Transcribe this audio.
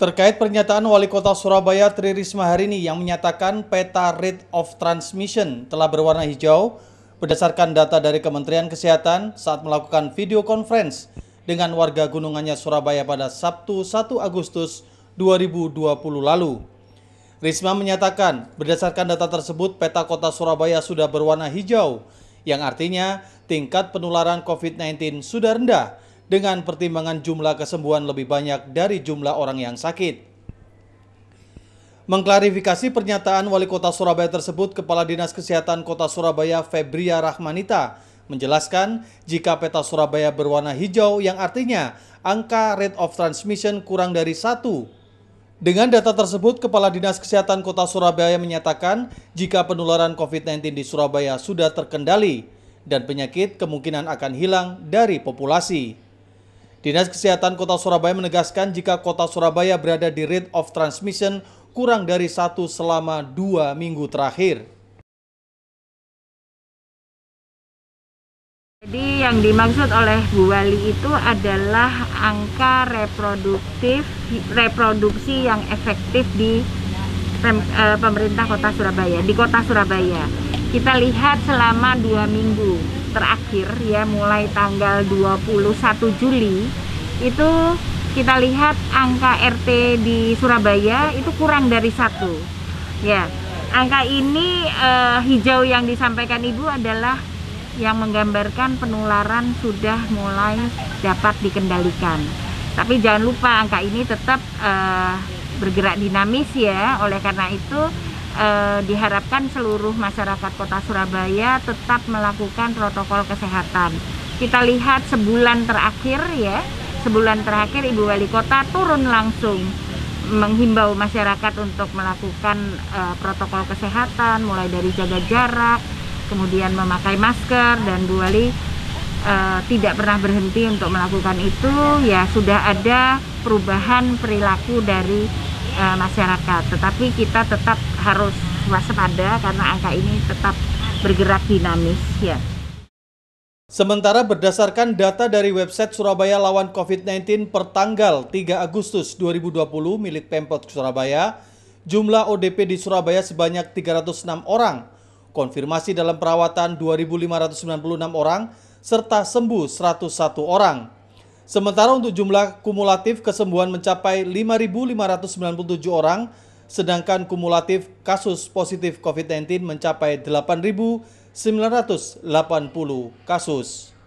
Terkait pernyataan Wali Kota Surabaya Tri Risma hari ini yang menyatakan peta rate of transmission telah berwarna hijau berdasarkan data dari Kementerian Kesehatan saat melakukan video conference dengan warga Gunungannya Surabaya pada Sabtu 1 Agustus 2020 lalu. Risma menyatakan berdasarkan data tersebut peta kota Surabaya sudah berwarna hijau yang artinya tingkat penularan COVID-19 sudah rendah dengan pertimbangan jumlah kesembuhan lebih banyak dari jumlah orang yang sakit. Mengklarifikasi pernyataan Wali Kota Surabaya tersebut, Kepala Dinas Kesehatan Kota Surabaya Febria Rahmanita menjelaskan jika peta Surabaya berwarna hijau yang artinya angka rate of transmission kurang dari satu. Dengan data tersebut, Kepala Dinas Kesehatan Kota Surabaya menyatakan jika penularan COVID-19 di Surabaya sudah terkendali dan penyakit kemungkinan akan hilang dari populasi. Dinas Kesehatan Kota Surabaya menegaskan jika Kota Surabaya berada di rate of transmission kurang dari satu selama dua minggu terakhir. Jadi yang dimaksud oleh Bu Wali itu adalah angka reproduktif reproduksi yang efektif di pem, eh, pemerintah Kota Surabaya di Kota Surabaya. Kita lihat selama dua minggu terakhir ya mulai tanggal 21 Juli itu kita lihat angka RT di Surabaya itu kurang dari satu ya angka ini uh, hijau yang disampaikan ibu adalah yang menggambarkan penularan sudah mulai dapat dikendalikan tapi jangan lupa angka ini tetap uh, bergerak dinamis ya oleh karena itu eh, diharapkan seluruh masyarakat Kota Surabaya tetap melakukan protokol kesehatan. Kita lihat sebulan terakhir ya, sebulan terakhir Ibu Wali Kota turun langsung menghimbau masyarakat untuk melakukan e, protokol kesehatan mulai dari jaga jarak, kemudian memakai masker dan Bu Wali e, tidak pernah berhenti untuk melakukan itu. Ya sudah ada perubahan perilaku dari uh, masyarakat. Tetapi kita tetap harus waspada karena angka ini tetap bergerak dinamis ya. Sementara berdasarkan data dari website Surabaya Lawan COVID-19 per tanggal 3 Agustus 2020 milik Pemkot Surabaya, jumlah ODP di Surabaya sebanyak 306 orang, konfirmasi dalam perawatan 2.596 orang, serta sembuh 101 orang. Sementara untuk jumlah kumulatif kesembuhan mencapai 5.597 orang, sedangkan kumulatif kasus positif COVID-19 mencapai 8.980 kasus.